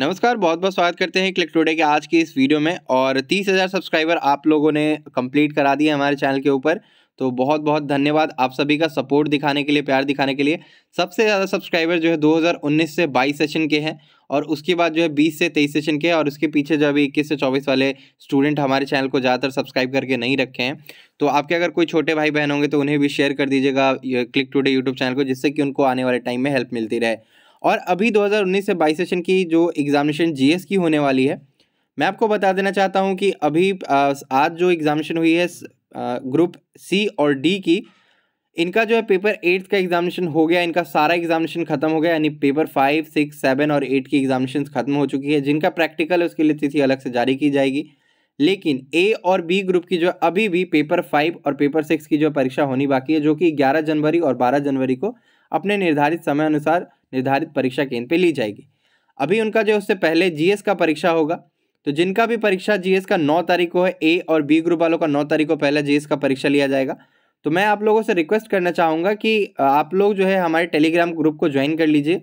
नमस्कार बहुत बहुत स्वागत करते हैं क्लिक टुडे के आज की इस वीडियो में और तीस हज़ार सब्सक्राइबर आप लोगों ने कंप्लीट करा दिए हमारे चैनल के ऊपर तो बहुत बहुत धन्यवाद आप सभी का सपोर्ट दिखाने के लिए प्यार दिखाने के लिए सबसे ज़्यादा सब्सक्राइबर जो है 2019 से 22 सेशन के हैं और उसके बाद जो है बीस से तेईस सेशन के और उसके पीछे जो अभी इक्कीस से चौबीस वाले स्टूडेंट हमारे चैनल को ज़्यादातर सब्सक्राइब करके नहीं रखे हैं तो आपके अगर कोई छोटे भाई बहन होंगे तो उन्हें भी शेयर कर दीजिएगा क्लिक टूडे यूट्यूब चैनल को जिससे कि उनको आने वाले टाइम में हेल्प मिलती रहे और अभी 2019 से 22 सेशन की जो एग्ज़ामिनेशन जीएस की होने वाली है मैं आपको बता देना चाहता हूँ कि अभी आज जो एग्ज़ामिनेशन हुई है ग्रुप सी और डी की इनका जो है पेपर एट्थ का एग्जामिनेशन हो गया इनका सारा एग्जामिनेशन खत्म हो गया यानी पेपर फाइव सिक्स सेवन और एट की एग्जामिनेशन खत्म हो चुकी है जिनका प्रैक्टिकल है उसके लिए तिथि अलग से जारी की जाएगी लेकिन ए और बी ग्रुप की जो अभी भी पेपर फाइव और पेपर सिक्स की जो परीक्षा होनी बाकी है जो कि ग्यारह जनवरी और बारह जनवरी को अपने निर्धारित समय अनुसार निर्धारित परीक्षा केंद्र पर ली जाएगी अभी उनका जो उससे पहले जीएस का परीक्षा होगा तो जिनका भी परीक्षा जीएस का नौ तारीख को है ए और बी ग्रुप वालों का नौ तारीख को पहले जीएस का परीक्षा लिया जाएगा तो मैं आप लोगों से रिक्वेस्ट करना चाहूँगा कि आप लोग जो है हमारे टेलीग्राम ग्रुप को ज्वाइन कर लीजिए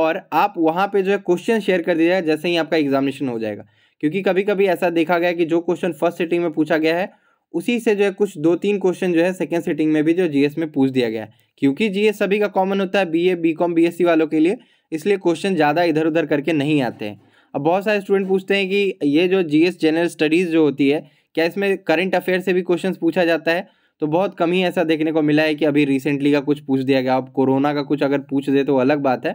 और आप वहाँ पे जो है क्वेश्चन शेयर कर दीजिएगा जैसे ही आपका एग्जामिनेशन हो जाएगा क्योंकि कभी कभी ऐसा देखा गया कि जो क्वेश्चन फर्स्ट सिटिंग में पूछा गया है उसी से जो है कुछ दो तीन क्वेश्चन जो है सेकेंड सेटिंग में भी जो जीएस में पूछ दिया गया है क्योंकि जीएस सभी का कॉमन होता है बीए बीकॉम बीएससी वालों के लिए इसलिए क्वेश्चन ज़्यादा इधर उधर करके नहीं आते हैं अब बहुत सारे स्टूडेंट पूछते हैं कि ये जो जीएस जनरल स्टडीज़ जो होती है क्या इसमें करंट अफेयर से भी क्वेश्चन पूछा जाता है तो बहुत कम ही ऐसा देखने को मिला है कि अभी रिसेंटली का कुछ पूछ दिया गया अब कोरोना का कुछ अगर पूछ दे तो अलग बात है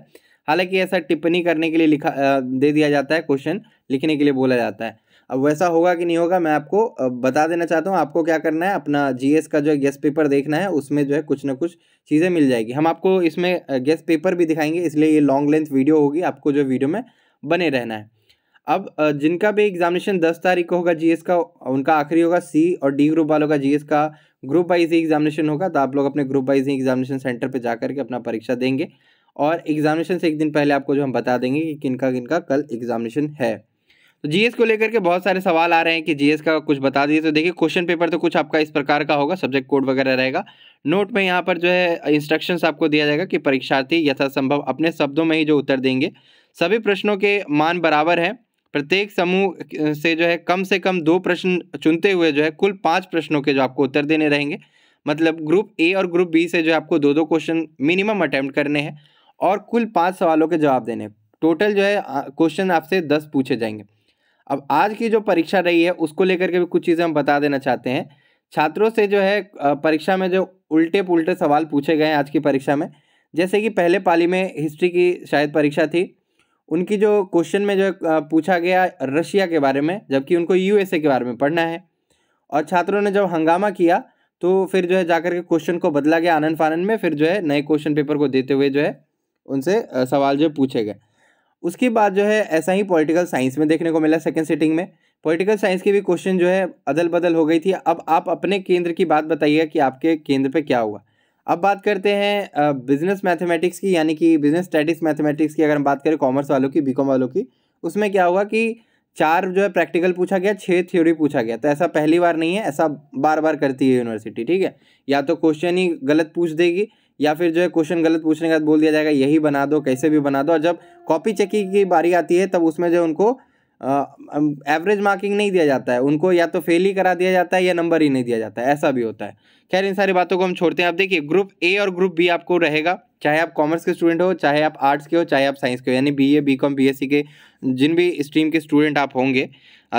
हालांकि ऐसा टिप्पणी करने के लिए लिखा दे दिया जाता है क्वेश्चन लिखने के लिए बोला जाता है अब वैसा होगा कि नहीं होगा मैं आपको बता देना चाहता हूँ आपको क्या करना है अपना जीएस का जो है गेस्ट पेपर देखना है उसमें जो है कुछ ना कुछ चीज़ें मिल जाएगी हम आपको इसमें गेस्ट पेपर भी दिखाएंगे इसलिए ये लॉन्ग लेंथ वीडियो होगी आपको जो वीडियो में बने रहना है अब जिनका भी एग्जामिनेशन दस तारीख को होगा जीएस का उनका आखिरी होगा सी और डी ग्रुप वालों का जीएस का ग्रुप वाइज ही एग्जामिनेशन होगा तो आप लोग अपने ग्रुप वाइज ही एग्जामिनेशन सेंटर पे जा करके अपना परीक्षा देंगे और एग्जामिनेशन से एक दिन पहले आपको जो हम बता देंगे कि किनका किनका कल एग्जामिनेशन है तो जीएस को लेकर के बहुत सारे सवाल आ रहे हैं कि जीएस का कुछ बता दीजिए तो देखिए क्वेश्चन पेपर तो कुछ आपका इस प्रकार का होगा सब्जेक्ट कोड वगैरह रहेगा नोट में यहाँ पर जो है इंस्ट्रक्शंस आपको दिया जाएगा कि परीक्षार्थी यथासंभव अपने शब्दों में ही जो उत्तर देंगे सभी प्रश्नों के मान बराबर हैं प्रत्येक समूह से जो है कम से कम दो प्रश्न चुनते हुए जो है कुल पाँच प्रश्नों के जो आपको उत्तर देने रहेंगे मतलब ग्रुप ए और ग्रुप बी से जो है आपको दो दो क्वेश्चन मिनिमम अटैम्प्ट करने हैं और कुल पाँच सवालों के जवाब देने हैं टोटल जो है क्वेश्चन आपसे दस पूछे जाएंगे अब आज की जो परीक्षा रही है उसको लेकर के भी कुछ चीज़ें हम बता देना चाहते हैं छात्रों से जो है परीक्षा में जो उल्टे पुलटे सवाल पूछे गए हैं आज की परीक्षा में जैसे कि पहले पाली में हिस्ट्री की शायद परीक्षा थी उनकी जो क्वेश्चन में जो पूछा गया रशिया के बारे में जबकि उनको यूएसए के बारे में पढ़ना है और छात्रों ने जब हंगामा किया तो फिर जो है जाकर के क्वेश्चन को बदला गया आनंद फानंद में फिर जो है नए क्वेश्चन पेपर को देते हुए जो है उनसे सवाल जो पूछे गए उसके बाद जो है ऐसा ही पॉलिटिकल साइंस में देखने को मिला सेकेंड सिटिंग में पॉलिटिकल साइंस की भी क्वेश्चन जो है अदल बदल हो गई थी अब आप अपने केंद्र की बात बताइए कि आपके केंद्र पे क्या हुआ अब बात करते हैं बिजनेस मैथमेटिक्स की यानी कि बिजनेस स्टैटिक्स मैथमेटिक्स की अगर हम बात करें कॉमर्स वालों की बी वालों की उसमें क्या हुआ कि चार जो है प्रैक्टिकल पूछा गया छः थ्योरी पूछा गया तो ऐसा पहली बार नहीं है ऐसा बार बार करती है यूनिवर्सिटी ठीक है या तो क्वेश्चन ही गलत पूछ देगी या फिर जो है क्वेश्चन गलत पूछने के बाद बोल दिया जाएगा यही बना दो कैसे भी बना दो और जब कॉपी चेकिंग की बारी आती है तब उसमें जो उनको एवरेज मार्किंग नहीं दिया जाता है उनको या तो फेल ही करा दिया जाता है या नंबर ही नहीं दिया जाता है ऐसा भी होता है खैर इन सारी बातों को हम छोड़ते हैं आप देखिए ग्रुप ए और ग्रुप बी आपको रहेगा चाहे आप कॉमर्स के स्टूडेंट हो चाहे आप आर्ट्स के हो चाहे आप साइंस के हो यानी B A B Com B S C के जिन भी स्ट्रीम के स्टूडेंट आप होंगे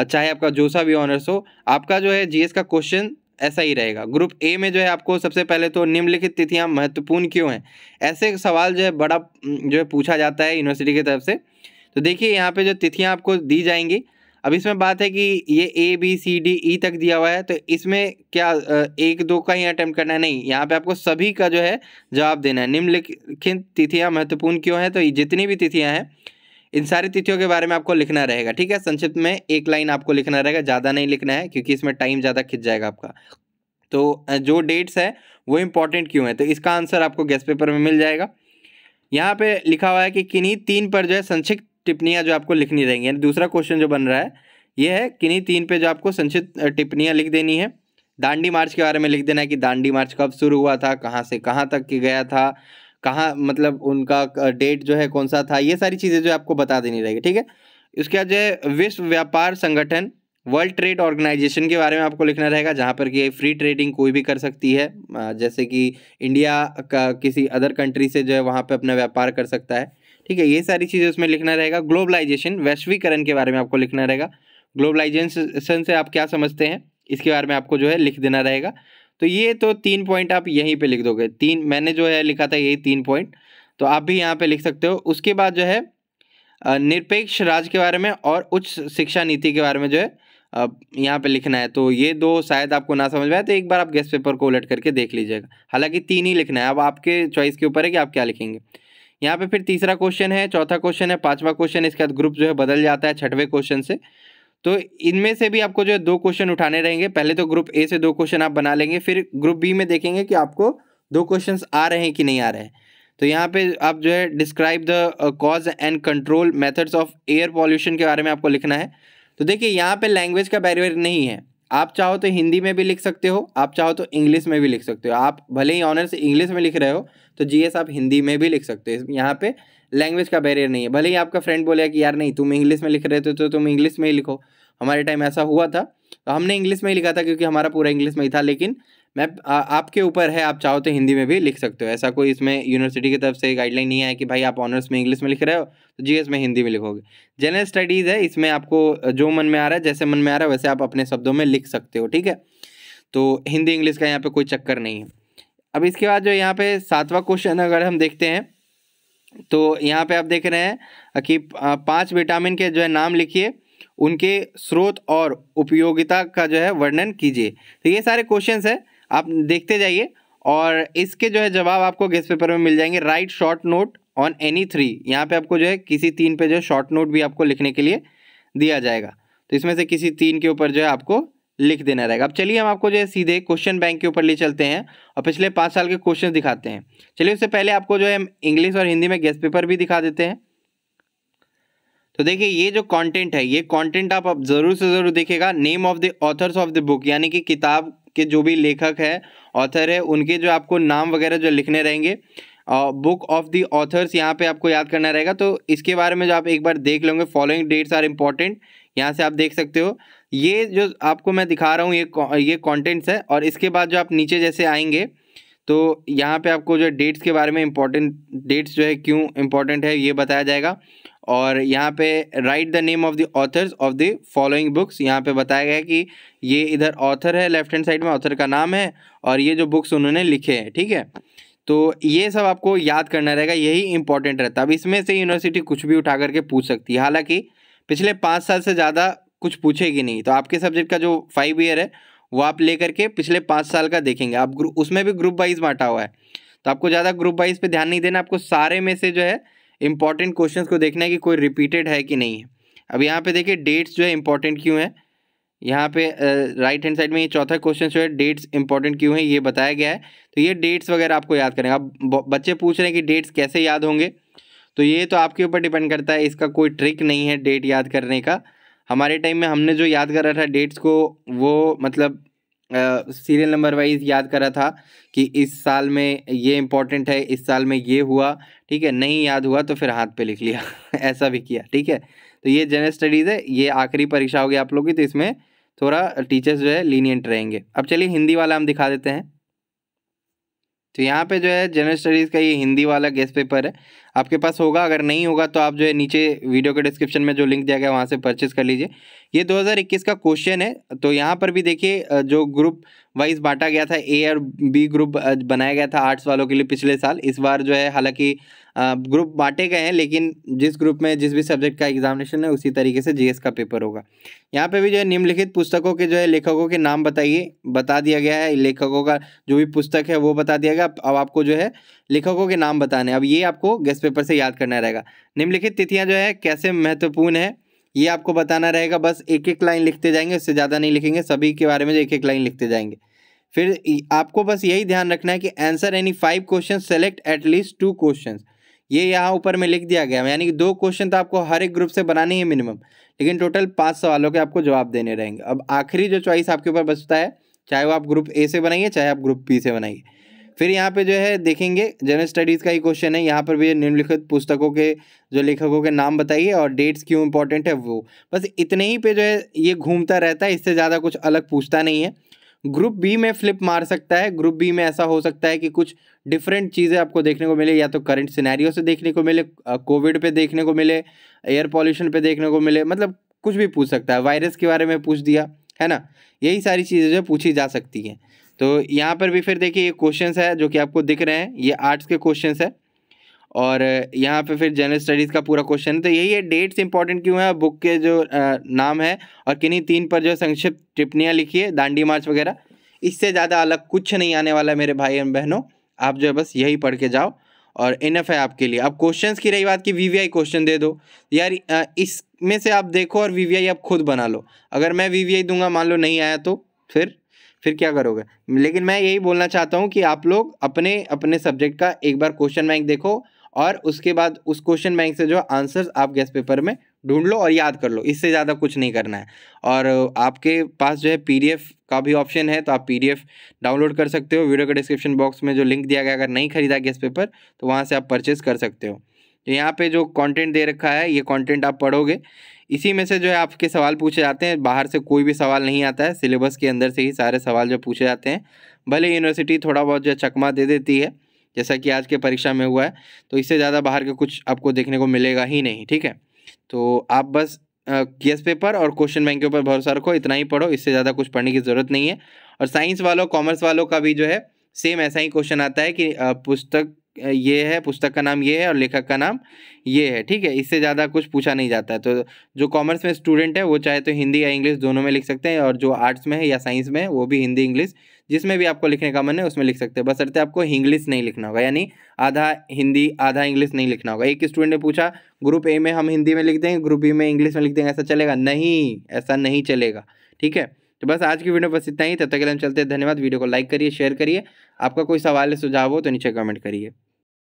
चाहे आपका जोसा भी ऑनर्स हो आपका जो है जी का क्वेश्चन ऐसा ही रहेगा ग्रुप ए में जो है आपको सबसे पहले तो निम्नलिखित तिथियाँ महत्वपूर्ण क्यों हैं ऐसे सवाल जो है बड़ा जो है पूछा जाता है यूनिवर्सिटी की तरफ से तो देखिए यहाँ पे जो तिथियाँ आपको दी जाएंगी अब इसमें बात है कि ये A B C D E तक दिया हुआ है तो इसमें क्या एक दो का ही अटैम्प्ट करना है नहीं यहाँ पे आपको सभी का जो है जवाब देना है निम्नलिखित तिथियाँ महत्वपूर्ण क्यों हैं तो जितनी भी तिथियाँ हैं इन सारी तिथियों के बारे में आपको लिखना रहेगा ठीक है संक्षिप्त में एक लाइन आपको लिखना रहेगा ज़्यादा नहीं लिखना है क्योंकि इसमें टाइम ज़्यादा खिंच जाएगा आपका तो जो डेट्स है वो इम्पॉर्टेंट क्यों है तो इसका आंसर आपको गेस्ट पेपर में मिल जाएगा यहाँ पे लिखा हुआ है कि किन्हीं तीन पर जो है संक्षिप्त टिप्पणियाँ जो आपको लिखनी रहेंगी यानी दूसरा क्वेश्चन जो बन रहा है ये है किन्हीं तीन पे जो आपको संक्षिप्त टिप्पणियाँ लिख देनी है दांडी मार्च के बारे में लिख देना है कि दांडी मार्च कब शुरू हुआ था कहाँ से कहाँ तक की गया था कहाँ मतलब उनका डेट जो है कौन सा था ये सारी चीज़ें जो आपको बता देनी रहेगी ठीक है उसके बाद जो है विश्व व्यापार संगठन वर्ल्ड ट्रेड ऑर्गेनाइजेशन के बारे में आपको लिखना रहेगा जहाँ पर कि फ्री ट्रेडिंग कोई भी कर सकती है जैसे कि इंडिया का किसी अदर कंट्री से जो है वहाँ पर अपना व्यापार कर सकता है ठीक है ये सारी चीज़ें उसमें लिखना रहेगा ग्लोबलाइजेशन वैश्वीकरण के बारे में आपको लिखना रहेगा ग्लोबलाइजेशन से आप क्या समझते हैं इसके बारे में आपको जो है लिख देना रहेगा तो ये तो तीन पॉइंट आप यहीं पे लिख दोगे तीन मैंने जो है लिखा था यही तीन पॉइंट तो आप भी यहाँ पे लिख सकते हो उसके बाद जो है निरपेक्ष राज्य के बारे में और उच्च शिक्षा नीति के बारे में जो है अब यहाँ पे लिखना है तो ये दो शायद आपको ना समझ में आए तो एक बार आप गेस्ट पेपर को उलट करके देख लीजिएगा हालांकि तीन ही लिखना है अब आपके चॉइस के ऊपर है कि आप क्या लिखेंगे यहाँ पे फिर तीसरा क्वेश्चन है चौथा क्वेश्चन है पांचवा क्वेश्चन इसके बाद ग्रुप जो है बदल जाता है छठवें क्वेश्चन से तो इनमें से भी आपको जो है दो क्वेश्चन उठाने रहेंगे पहले तो ग्रुप ए से दो क्वेश्चन आप बना लेंगे फिर ग्रुप बी में देखेंगे कि आपको दो क्वेश्चन आ रहे हैं कि नहीं आ रहे हैं तो यहाँ पे आप जो है describe the cause and control methods of air pollution के बारे में आपको लिखना है तो देखिए यहाँ पे लैंग्वेज का बैरियर नहीं है आप चाहो तो हिंदी में भी लिख सकते हो आप चाहो तो इंग्लिश में भी लिख सकते हो आप भले ही ऑनर्स इंग्लिश में लिख रहे हो तो जी आप हिंदी में भी लिख सकते हो यहाँ पे लैंग्वेज का बैरियर नहीं है भले ही आपका फ्रेंड बोले कि यार नहीं तुम इंग्लिश में लिख रहे थे तो तुम इंग्लिश में ही लिखो हमारे टाइम ऐसा हुआ था तो हमने इंग्लिश में ही लिखा था क्योंकि हमारा पूरा इंग्लिश में ही था लेकिन मैं आ, आपके ऊपर है आप चाहो तो हिंदी में भी लिख सकते हो ऐसा कोई इसमें यूनिवर्सिटी की तरफ से गाइडलाइन नहीं है कि भाई आप ऑनर्स में इंग्लिश में लिख रहे हो तो जी एस में हिंदी में लिखोगे जनरल स्टडीज़ है इसमें आपको जो मन में आ रहा है जैसे मन में आ रहा है वैसे आप अपने शब्दों में लिख सकते हो ठीक है तो हिंदी इंग्लिश का यहाँ पर कोई चक्कर नहीं है अब इसके बाद जो यहाँ पर सातवा क्वेश्चन अगर हम देखते हैं तो यहाँ पर आप देख रहे हैं कि पाँच विटामिन के जो है नाम लिखिए उनके स्रोत और उपयोगिता का जो है वर्णन कीजिए तो ये सारे क्वेश्चन है आप देखते जाइए और इसके जो है जवाब आपको गेस्ट पेपर में मिल जाएंगे write short note on any three यहाँ पे आपको जो है किसी तीन पे जो है शॉर्ट नोट भी आपको लिखने के लिए दिया जाएगा तो इसमें से किसी तीन के ऊपर जो है आपको लिख देना रहेगा अब चलिए हम आपको जो है सीधे क्वेश्चन बैंक के ऊपर ले चलते हैं और पिछले पाँच साल के क्वेश्चन दिखाते हैं चलिए उससे पहले आपको जो है इंग्लिश और हिंदी में गेस्ट पेपर भी दिखा देते हैं तो देखिए ये जो कंटेंट है ये कंटेंट आप, आप ज़रूर से ज़रूर देखेगा name of the authors of the book यानी कि किताब के जो भी लेखक है ऑथर है उनके जो आपको नाम वगैरह जो लिखने रहेंगे बुक ऑफ द ऑथर्स यहाँ पे आपको याद करना रहेगा तो इसके बारे में जो आप एक बार देख लेंगे फॉलोइंग डेट्स आर इम्पॉर्टेंट यहाँ से आप देख सकते हो ये जो आपको मैं दिखा रहा हूँ ये ये कॉन्टेंट्स है और इसके बाद जो आप नीचे जैसे आएंगे तो यहाँ पे आपको जो डेट्स के बारे में इम्पॉर्टेंट डेट्स जो है क्यों इम्पॉर्टेंट है ये बताया जाएगा और यहाँ पे write the name of the authors of the following books यहाँ पे बताया गया है कि ये इधर ऑथर है लेफ्ट हैंड साइड में ऑथर का नाम है और ये जो बुक्स उन्होंने लिखे हैं ठीक है तो ये सब आपको याद करना रहेगा यही इंपॉर्टेंट रहता है अब इसमें से यूनिवर्सिटी कुछ भी उठा करके पूछ सकती है हालाँकि पिछले पाँच साल से ज़्यादा कुछ पूछेगी नहीं तो आपके सब्जेक्ट का जो फाइव ईयर है वो आप ले करके पिछले पाँच साल का देखेंगे आप ग्रुप उसमें भी ग्रुप वाइज बांटा हुआ है तो आपको ज़्यादा ग्रुप वाइज पे ध्यान नहीं देना आपको सारे में से जो है इंपॉर्टेंट क्वेश्चंस को देखना है कि कोई रिपीटेड है कि नहीं है अब यहाँ पे देखिए डेट्स जो है इंपॉर्टेंट क्यों है यहाँ पे राइट हैंड साइड में ये चौथा क्वेश्चन जो है डेट्स इंपॉर्टेंट क्यों है ये बताया गया है तो ये डेट्स वगैरह आपको याद करेंगे अब बच्चे पूछ रहे हैं कि डेट्स कैसे याद होंगे तो ये तो आपके ऊपर डिपेंड करता है इसका कोई ट्रिक नहीं है डेट याद करने का हमारे टाइम में हमने जो याद करा था डेट्स को वो मतलब सीरियल नंबर वाइज याद करा था कि इस साल में ये इम्पोर्टेंट है इस साल में ये हुआ ठीक है नहीं याद हुआ तो फिर हाथ पे लिख लिया ऐसा भी किया ठीक है तो ये जनरल स्टडीज़ है ये आखिरी परीक्षा होगी आप लोग की तो इसमें थोड़ा टीचर्स जो है लीनियंट रहेंगे अब चलिए हिंदी वाला हम दिखा देते हैं तो यहाँ पे जो है जनरल स्टडीज़ का ये हिंदी वाला गेस्ट पेपर है आपके पास होगा अगर नहीं होगा तो आप जो है नीचे वीडियो के डिस्क्रिप्शन में जो लिंक दिया गया वहाँ से परचेज़ कर लीजिए ये 2021 का क्वेश्चन है तो यहाँ पर भी देखिए जो ग्रुप वाइज बांटा गया था ए और बी ग्रुप बनाया गया था आर्ट्स वालों के लिए पिछले साल इस बार जो है हालांकि ग्रुप बांटे गए हैं लेकिन जिस ग्रुप में जिस भी सब्जेक्ट का एग्जामिनेशन है उसी तरीके से जीएस का पेपर होगा यहाँ पे भी जो है निम्नलिखित पुस्तकों के जो है लेखकों के नाम बताइए बता दिया गया है लेखकों का जो भी पुस्तक है वो बता दिया गया अब आपको जो है लेखकों के नाम बताने अब ये आपको गेस्ट पेपर से याद करना रहेगा निम्नलिखित तिथियाँ जो है कैसे महत्वपूर्ण है ये आपको बताना रहेगा बस एक एक लाइन लिखते जाएंगे उससे ज़्यादा नहीं लिखेंगे सभी के बारे में एक एक लाइन लिखते जाएंगे फिर आपको बस यही ध्यान रखना है कि answer any five question select at least two question ये यहाँ ऊपर में लिख दिया गया है यानी कि दो क्वेश्चन तो आपको हर एक ग्रुप से बनाने हैं मिनिमम लेकिन टोटल पाँच सवालों के आपको जवाब देने रहेंगे अब आखिरी जो चॉइस आपके ऊपर बचता है चाहे वो आप ग्रुप ए से बनाइए चाहे आप ग्रुप बी से बनाइए फिर यहाँ पे जो है देखेंगे जनरल स्टडीज़ का ही क्वेश्चन है यहाँ पर भी निम्नलिखित पुस्तकों के जो लेखकों के नाम बताइए और डेट्स क्यों इंपॉर्टेंट है वो बस इतने ही पे जो है ये घूमता रहता है इससे ज़्यादा कुछ अलग पूछता नहीं है ग्रुप बी में फ्लिप मार सकता है ग्रुप बी में ऐसा हो सकता है कि कुछ डिफरेंट चीज़ें आपको देखने को मिले या तो करंट सिनेरियो से देखने को मिले कोविड पे देखने को मिले एयर पॉल्यूशन पे देखने को मिले मतलब कुछ भी पूछ सकता है वायरस के बारे में पूछ दिया है ना यही सारी चीज़ें जो पूछी जा सकती हैं तो यहाँ पर भी फिर देखिए ये क्वेश्चंस है जो कि आपको दिख रहे हैं ये आर्ट्स के क्वेश्चंस है और यहाँ पे फिर जनरल स्टडीज़ का पूरा क्वेश्चन है तो यही है डेट्स इंपॉर्टेंट क्यों है बुक के जो नाम है और किन्हीं तीन पर जो संक्षिप्त टिप्पणियाँ लिखी है दांडी मार्च वगैरह इससे ज़्यादा अलग कुछ नहीं आने वाला है मेरे भाई एंड बहनों आप जो है बस यही पढ़ के जाओ और इनफ है आपके लिए अब क्वेश्चंस की रही बात कि वीवीआई क्वेश्चन दे दो यार इसमें से आप देखो और वीवीआई आप खुद बना लो अगर मैं वीवीआई दूंगा मान लो नहीं आया तो फिर फिर क्या करोगे लेकिन मैं यही बोलना चाहता हूँ कि आप लोग अपने अपने सब्जेक्ट का एक बार क्वेश्चन बैंक देखो और उसके बाद उस क्वेश्चन बैंक से जो आंसर्स आप गैस पेपर में ढूंढ लो और याद कर लो इससे ज़्यादा कुछ नहीं करना है और आपके पास जो है पीडीएफ का भी ऑप्शन है तो आप पीडीएफ डाउनलोड कर सकते हो वीडियो के डिस्क्रिप्शन बॉक्स में जो लिंक दिया गया अगर नहीं खरीदा गैस पेपर तो वहाँ से आप परचेज़ कर सकते हो तो यहाँ पे जो कंटेंट दे रखा है ये कंटेंट आप पढ़ोगे इसी में से जो है आपके सवाल पूछे जाते हैं बाहर से कोई भी सवाल नहीं आता है सिलेबस के अंदर से ही सारे सवाल जो पूछे जाते हैं भले यूनिवर्सिटी थोड़ा बहुत जो चकमा दे देती है जैसा कि आज के परीक्षा में हुआ है तो इससे ज़्यादा बाहर के कुछ आपको देखने को मिलेगा ही नहीं ठीक है तो आप बस केस पेपर और क्वेश्चन बैंक के ऊपर भरोसा रखो इतना ही पढ़ो इससे ज़्यादा कुछ पढ़ने की ज़रूरत नहीं है और साइंस वालों कॉमर्स वालों का भी जो है सेम ऐसा ही क्वेश्चन आता है कि पुस्तक ये है पुस्तक का नाम ये है और लेखक का नाम ये है ठीक है इससे ज़्यादा कुछ पूछा नहीं जाता है तो जो कॉमर्स में स्टूडेंट है वो चाहे तो हिंदी या इंग्लिश दोनों में लिख सकते हैं और जो आर्ट्स में है या साइंस में है वो भी हिंदी इंग्लिश जिसमें भी आपको लिखने का मन है उसमें लिख सकते हैं बस बसरते आपको इंग्लिश नहीं लिखना होगा यानी आधा हिंदी आधा इंग्लिश नहीं लिखना होगा एक स्टूडेंट ने पूछा ग्रुप ए में हम हिंदी में लिख देंगे ग्रुप बी में इंग्लिश में लिख देंगे ऐसा चलेगा नहीं ऐसा नहीं चलेगा ठीक है तो बस आज की वीडियो बस इतना ही तब तक के लिए हम चलते हैं धन्यवाद वीडियो को लाइक करिए शेयर करिए आपका कोई सवाल या सुझाव हो तो नीचे कमेंट करिए